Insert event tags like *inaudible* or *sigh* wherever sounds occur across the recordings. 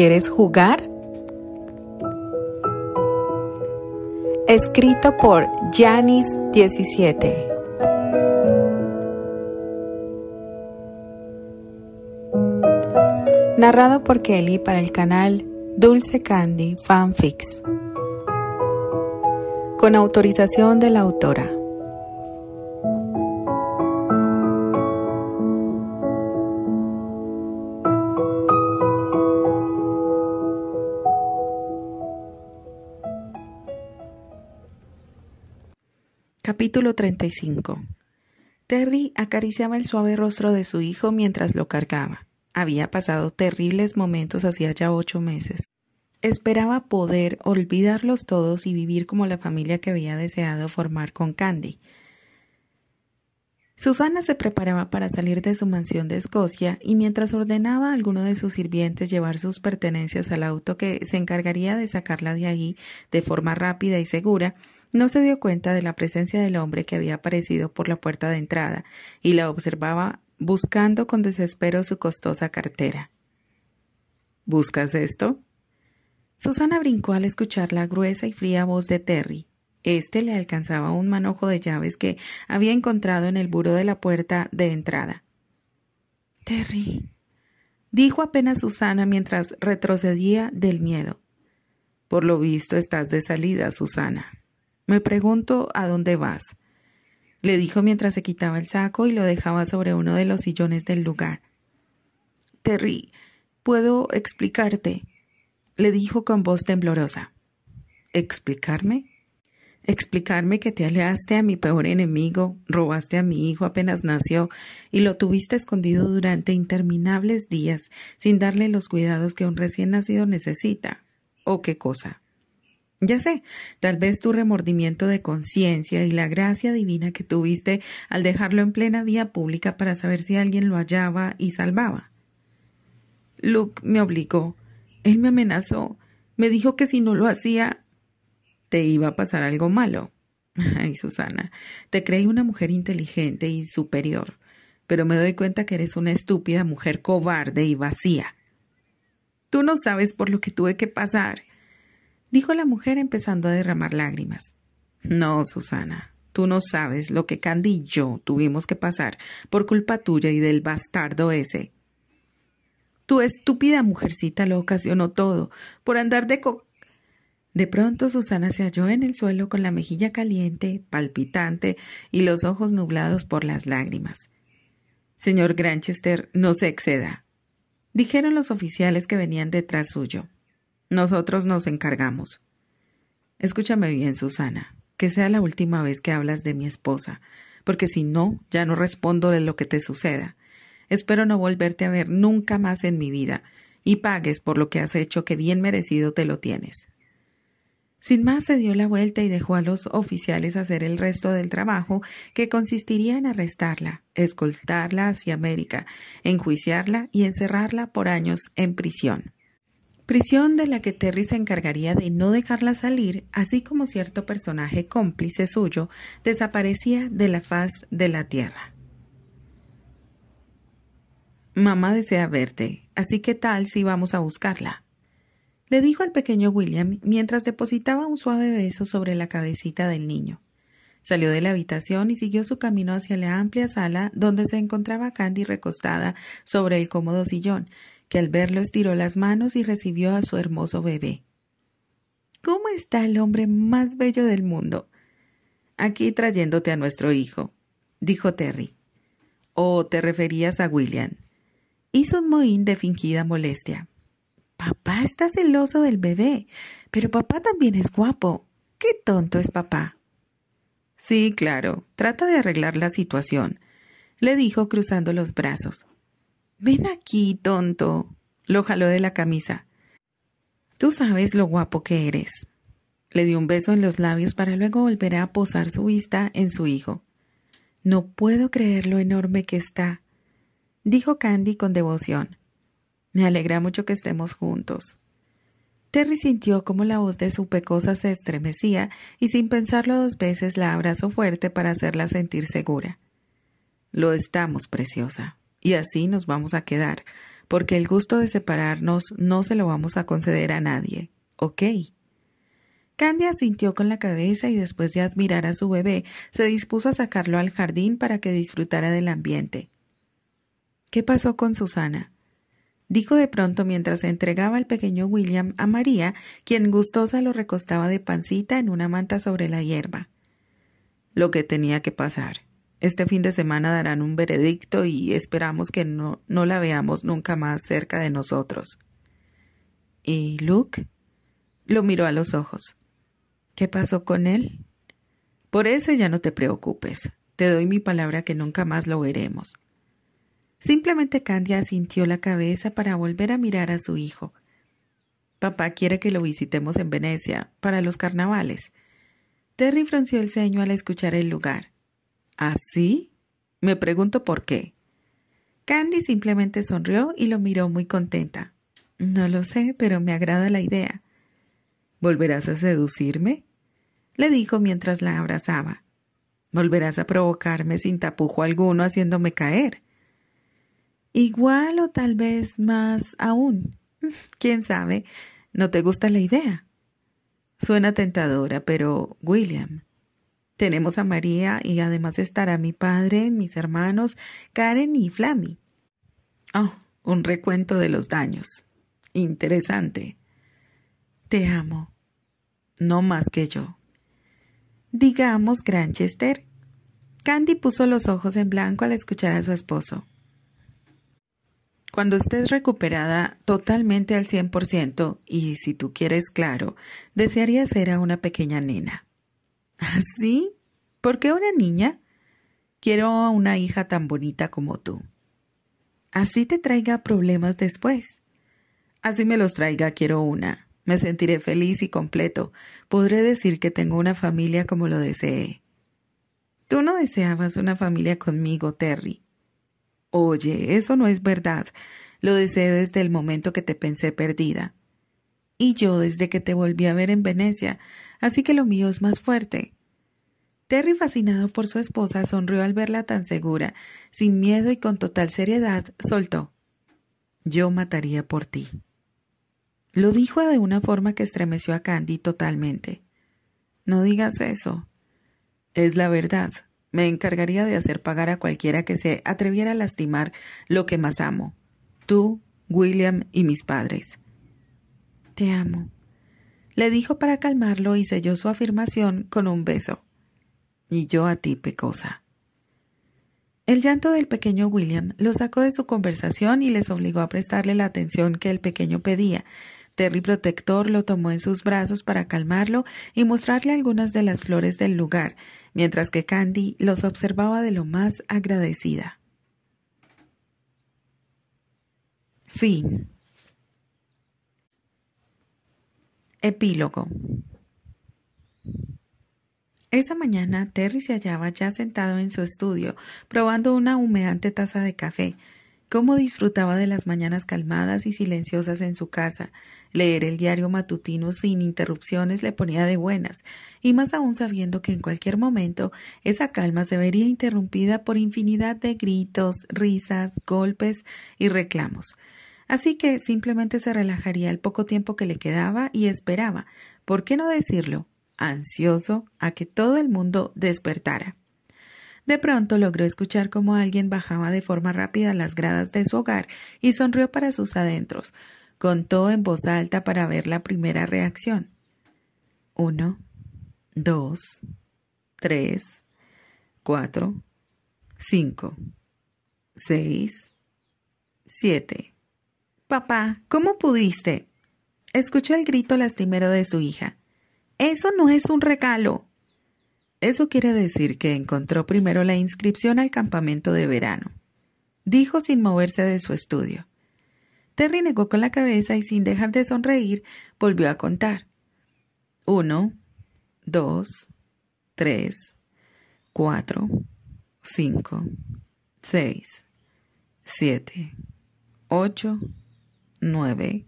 ¿Quieres jugar? Escrito por Janis 17. Narrado por Kelly para el canal Dulce Candy Fanfics. Con autorización de la autora. Capítulo 35 Terry acariciaba el suave rostro de su hijo mientras lo cargaba. Había pasado terribles momentos hacía ya ocho meses. Esperaba poder olvidarlos todos y vivir como la familia que había deseado formar con Candy. Susana se preparaba para salir de su mansión de Escocia y mientras ordenaba a alguno de sus sirvientes llevar sus pertenencias al auto que se encargaría de sacarla de allí de forma rápida y segura, no se dio cuenta de la presencia del hombre que había aparecido por la puerta de entrada y la observaba buscando con desespero su costosa cartera. ¿Buscas esto? Susana brincó al escuchar la gruesa y fría voz de Terry. Este le alcanzaba un manojo de llaves que había encontrado en el buro de la puerta de entrada. Terry, dijo apenas Susana mientras retrocedía del miedo. Por lo visto estás de salida, Susana. Me pregunto a dónde vas. Le dijo mientras se quitaba el saco y lo dejaba sobre uno de los sillones del lugar. Terry, puedo explicarte, le dijo con voz temblorosa. ¿Explicarme? Explicarme que te aleaste a mi peor enemigo, robaste a mi hijo apenas nació y lo tuviste escondido durante interminables días sin darle los cuidados que un recién nacido necesita. ¿O qué cosa? Ya sé, tal vez tu remordimiento de conciencia y la gracia divina que tuviste al dejarlo en plena vía pública para saber si alguien lo hallaba y salvaba. Luke me obligó. Él me amenazó. Me dijo que si no lo hacía, te iba a pasar algo malo. *laughs* Ay, Susana, te creí una mujer inteligente y superior, pero me doy cuenta que eres una estúpida mujer cobarde y vacía. Tú no sabes por lo que tuve que pasar dijo la mujer empezando a derramar lágrimas. No, Susana, tú no sabes lo que Candy y yo tuvimos que pasar por culpa tuya y del bastardo ese. Tu estúpida mujercita lo ocasionó todo por andar de co. De pronto Susana se halló en el suelo con la mejilla caliente, palpitante y los ojos nublados por las lágrimas. Señor Granchester, no se exceda, dijeron los oficiales que venían detrás suyo. Nosotros nos encargamos. Escúchame bien, Susana, que sea la última vez que hablas de mi esposa, porque si no, ya no respondo de lo que te suceda. Espero no volverte a ver nunca más en mi vida y pagues por lo que has hecho que bien merecido te lo tienes. Sin más se dio la vuelta y dejó a los oficiales hacer el resto del trabajo, que consistiría en arrestarla, escoltarla hacia América, enjuiciarla y encerrarla por años en prisión prisión de la que Terry se encargaría de no dejarla salir, así como cierto personaje cómplice suyo desaparecía de la faz de la tierra. Mamá desea verte, así que tal si vamos a buscarla. Le dijo al pequeño William mientras depositaba un suave beso sobre la cabecita del niño. Salió de la habitación y siguió su camino hacia la amplia sala donde se encontraba Candy recostada sobre el cómodo sillón, que al verlo estiró las manos y recibió a su hermoso bebé. ¿Cómo está el hombre más bello del mundo? Aquí trayéndote a nuestro hijo, dijo Terry. ¿O oh, te referías a William? Hizo un mohín de fingida molestia. Papá está celoso del bebé, pero papá también es guapo. Qué tonto es papá. Sí, claro, trata de arreglar la situación, le dijo cruzando los brazos. Ven aquí, tonto. Lo jaló de la camisa. Tú sabes lo guapo que eres. Le dio un beso en los labios para luego volver a posar su vista en su hijo. No puedo creer lo enorme que está, dijo Candy con devoción. Me alegra mucho que estemos juntos. Terry sintió como la voz de su pecosa se estremecía y sin pensarlo dos veces la abrazó fuerte para hacerla sentir segura. Lo estamos, preciosa y así nos vamos a quedar, porque el gusto de separarnos no se lo vamos a conceder a nadie, ¿ok? Candy asintió con la cabeza y después de admirar a su bebé, se dispuso a sacarlo al jardín para que disfrutara del ambiente. ¿Qué pasó con Susana? dijo de pronto mientras entregaba el pequeño William a María, quien gustosa lo recostaba de pancita en una manta sobre la hierba. Lo que tenía que pasar. Este fin de semana darán un veredicto y esperamos que no, la veamos nunca más cerca de nosotros. ¿Y Luke? Lo miró a los ojos. ¿Qué pasó con él? Por eso ya no te preocupes. Te doy mi palabra que nunca más lo veremos. Simplemente Candia asintió la cabeza para volver a mirar a su hijo. Papá quiere que lo visitemos en Venecia para los carnavales. Terry frunció el ceño al escuchar el lugar. ¿Así? Me pregunto por qué. Candy simplemente sonrió y lo miró muy contenta. No lo sé, pero me agrada la idea. ¿Volverás a seducirme? le dijo mientras la abrazaba. Volverás a provocarme sin tapujo alguno haciéndome caer. Igual o tal vez más aún. *laughs* ¿Quién sabe? ¿No te gusta la idea? Suena tentadora, pero, William, tenemos a María y además estará mi padre, mis hermanos, Karen y Flammy. Oh, un recuento de los daños. Interesante. Te amo. No más que yo. Digamos, Granchester. Candy puso los ojos en blanco al escuchar a su esposo. Cuando estés recuperada totalmente al 100% y si tú quieres, claro, desearía ser a una pequeña nena. *laughs* ¿Sí? ¿Por qué una niña? Quiero una hija tan bonita como tú. Así te traiga problemas después. Así me los traiga, quiero una. Me sentiré feliz y completo. Podré decir que tengo una familia como lo deseé. Tú no deseabas una familia conmigo, Terry. Oye, eso no es verdad. Lo deseé desde el momento que te pensé perdida. Y yo desde que te volví a ver en Venecia, así que lo mío es más fuerte. Terry, fascinado por su esposa, sonrió al verla tan segura, sin miedo y con total seriedad, soltó. Yo mataría por ti. Lo dijo de una forma que estremeció a Candy totalmente. No digas eso. Es la verdad. Me encargaría de hacer pagar a cualquiera que se atreviera a lastimar lo que más amo. Tú, William y mis padres. Te amo, le dijo para calmarlo y selló su afirmación con un beso. Y yo a ti, pecosa. El llanto del pequeño William lo sacó de su conversación y les obligó a prestarle la atención que el pequeño pedía. Terry Protector lo tomó en sus brazos para calmarlo y mostrarle algunas de las flores del lugar, mientras que Candy los observaba de lo más agradecida. Fin. Epílogo. Esa mañana Terry se hallaba ya sentado en su estudio, probando una humeante taza de café. Cómo disfrutaba de las mañanas calmadas y silenciosas en su casa. Leer el diario matutino sin interrupciones le ponía de buenas, y más aún sabiendo que en cualquier momento esa calma se vería interrumpida por infinidad de gritos, risas, golpes y reclamos. Así que simplemente se relajaría el poco tiempo que le quedaba y esperaba, ¿por qué no decirlo? ansioso a que todo el mundo despertara. De pronto logró escuchar cómo alguien bajaba de forma rápida las gradas de su hogar y sonrió para sus adentros. Contó en voz alta para ver la primera reacción. Uno, dos, tres, cuatro, cinco, seis, siete. Papá, ¿cómo pudiste? Escuchó el grito lastimero de su hija. Eso no es un regalo. Eso quiere decir que encontró primero la inscripción al campamento de verano, dijo sin moverse de su estudio. Terry negó con la cabeza y sin dejar de sonreír, volvió a contar. Uno, dos, tres, cuatro, cinco, seis, siete, ocho, 9.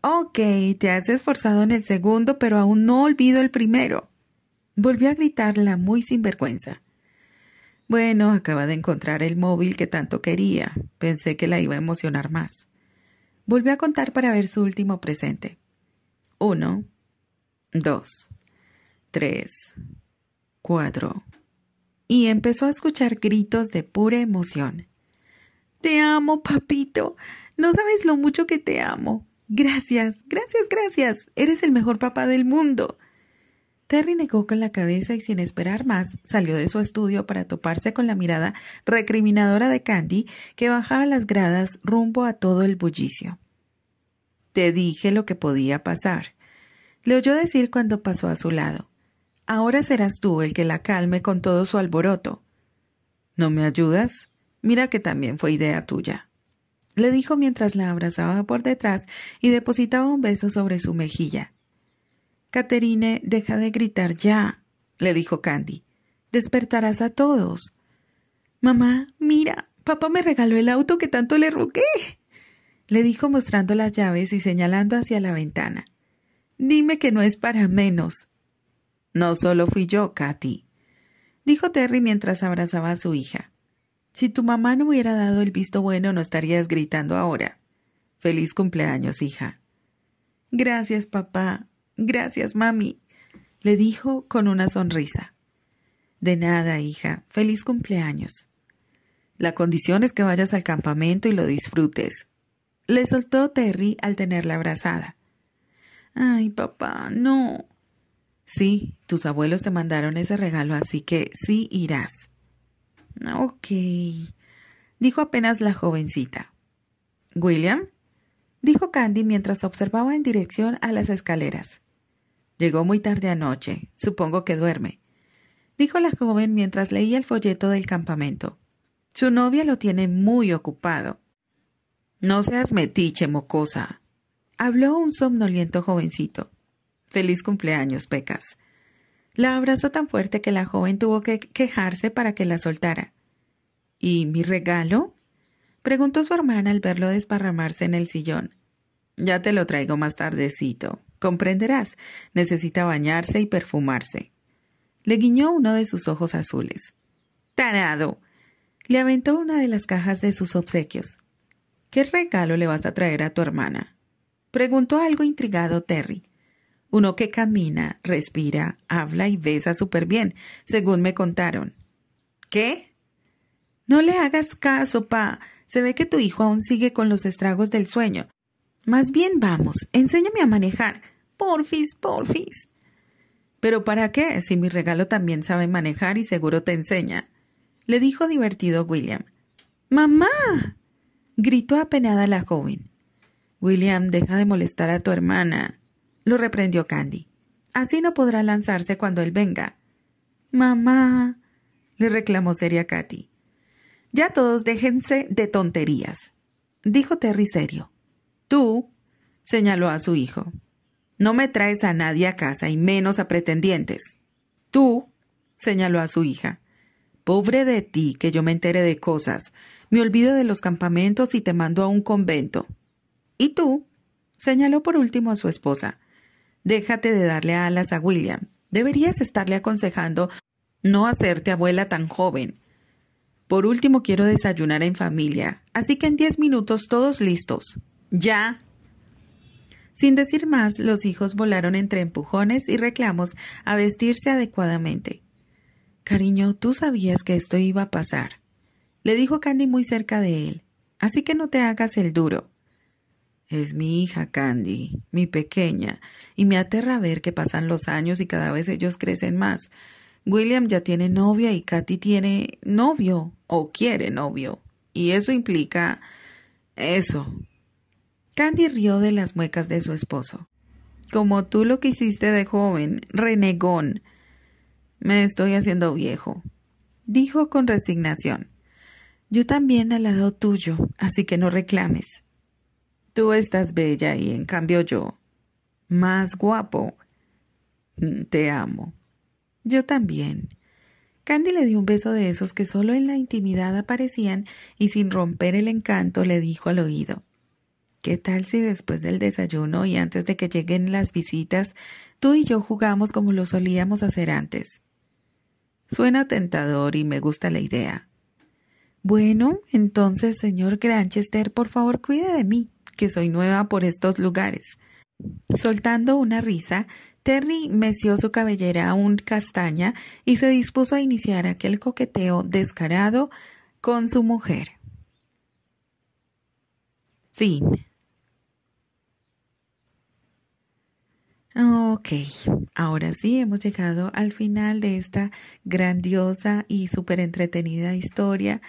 Ok, te has esforzado en el segundo, pero aún no olvido el primero. Volvió a gritarla muy sin vergüenza. Bueno, acaba de encontrar el móvil que tanto quería. Pensé que la iba a emocionar más. Volvió a contar para ver su último presente. Uno, dos, tres, cuatro. Y empezó a escuchar gritos de pura emoción. Te amo, papito. No sabes lo mucho que te amo. Gracias, gracias, gracias. Eres el mejor papá del mundo. Terry negó con la cabeza y sin esperar más salió de su estudio para toparse con la mirada recriminadora de Candy que bajaba las gradas rumbo a todo el bullicio. Te dije lo que podía pasar. Le oyó decir cuando pasó a su lado. Ahora serás tú el que la calme con todo su alboroto. ¿No me ayudas? Mira que también fue idea tuya le dijo mientras la abrazaba por detrás y depositaba un beso sobre su mejilla. Caterine, deja de gritar ya, le dijo Candy. Despertarás a todos. Mamá, mira, papá me regaló el auto que tanto le roqué, le dijo mostrando las llaves y señalando hacia la ventana. Dime que no es para menos. No solo fui yo, Katy, dijo Terry mientras abrazaba a su hija. Si tu mamá no hubiera dado el visto bueno, no estarías gritando ahora. Feliz cumpleaños, hija. Gracias, papá. Gracias, mami. le dijo con una sonrisa. De nada, hija. Feliz cumpleaños. La condición es que vayas al campamento y lo disfrutes. Le soltó Terry al tenerla abrazada. Ay, papá, no. Sí, tus abuelos te mandaron ese regalo, así que sí irás. Ok, dijo apenas la jovencita. William, dijo Candy mientras observaba en dirección a las escaleras. Llegó muy tarde anoche. Supongo que duerme. Dijo la joven mientras leía el folleto del campamento. Su novia lo tiene muy ocupado. No seas metiche, mocosa. Habló un somnoliento jovencito. Feliz cumpleaños, Pecas. La abrazó tan fuerte que la joven tuvo que quejarse para que la soltara. ¿Y mi regalo? preguntó su hermana al verlo desparramarse en el sillón. Ya te lo traigo más tardecito. Comprenderás. Necesita bañarse y perfumarse. Le guiñó uno de sus ojos azules. ¡Tarado! Le aventó una de las cajas de sus obsequios. ¿Qué regalo le vas a traer a tu hermana? preguntó algo intrigado Terry. Uno que camina, respira, habla y besa súper bien, según me contaron. ¿Qué? No le hagas caso, pa. Se ve que tu hijo aún sigue con los estragos del sueño. Más bien vamos, enséñame a manejar. Porfis, porfis. Pero ¿para qué? Si mi regalo también sabe manejar y seguro te enseña. Le dijo divertido William. Mamá. gritó apenada la joven. William, deja de molestar a tu hermana. lo reprendió Candy. Así no podrá lanzarse cuando él venga. Mamá. le reclamó seria Katy. Ya todos déjense de tonterías, dijo Terry serio. Tú, señaló a su hijo, no me traes a nadie a casa y menos a pretendientes. Tú, señaló a su hija, pobre de ti que yo me entere de cosas, me olvido de los campamentos y te mando a un convento. Y tú, señaló por último a su esposa, déjate de darle alas a William. Deberías estarle aconsejando no hacerte abuela tan joven. Por último, quiero desayunar en familia, así que en diez minutos todos listos. Ya. Sin decir más, los hijos volaron entre empujones y reclamos a vestirse adecuadamente. Cariño, tú sabías que esto iba a pasar, le dijo Candy muy cerca de él, así que no te hagas el duro. Es mi hija Candy, mi pequeña, y me aterra ver que pasan los años y cada vez ellos crecen más. William ya tiene novia y Katy tiene novio o quiere novio. Y eso implica eso. Candy rió de las muecas de su esposo. Como tú lo quisiste de joven, renegón. Me estoy haciendo viejo. Dijo con resignación. Yo también al lado tuyo, así que no reclames. Tú estás bella y en cambio yo. Más guapo. Te amo. Yo también. Candy le dio un beso de esos que solo en la intimidad aparecían y sin romper el encanto le dijo al oído ¿Qué tal si después del desayuno y antes de que lleguen las visitas, tú y yo jugamos como lo solíamos hacer antes? Suena tentador y me gusta la idea. Bueno, entonces, señor Granchester, por favor cuide de mí, que soy nueva por estos lugares. Soltando una risa, Terry meció su cabellera aún castaña y se dispuso a iniciar aquel coqueteo descarado con su mujer. Fin. Ok, ahora sí hemos llegado al final de esta grandiosa y súper entretenida historia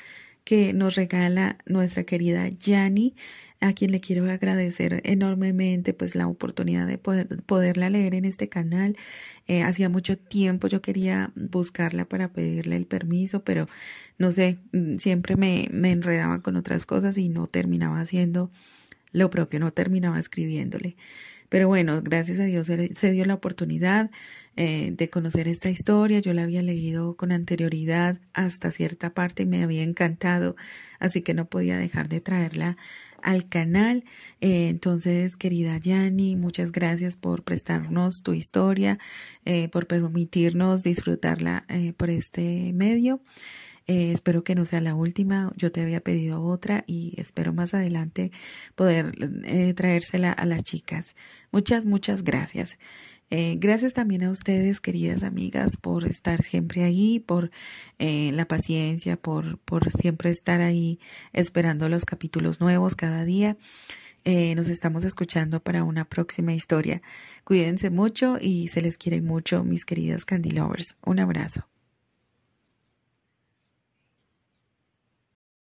que nos regala nuestra querida Jani, a quien le quiero agradecer enormemente pues la oportunidad de poderla leer en este canal. Eh, hacía mucho tiempo yo quería buscarla para pedirle el permiso, pero no sé, mm, siempre me, me enredaba con otras cosas y no terminaba haciendo lo propio, no terminaba escribiéndole. Pero bueno, gracias a Dios se, dio la oportunidad eh, de conocer esta historia. Yo la había leído con anterioridad hasta cierta parte y me había encantado, así que no podía dejar de traerla al canal. Eh, entonces, querida Yani, muchas gracias por prestarnos tu historia, eh, por permitirnos disfrutarla eh, por este medio. Eh, espero que no sea la última. Yo te había pedido otra y espero más adelante poder eh, traérsela a las chicas. Muchas, muchas gracias. Eh, gracias también a ustedes, queridas amigas, por estar siempre ahí, por la paciencia, por, por siempre estar ahí esperando los capítulos nuevos cada día. nos estamos escuchando para una próxima historia. Cuídense mucho y se les quiere mucho, mis queridas Candy Lovers. Un abrazo.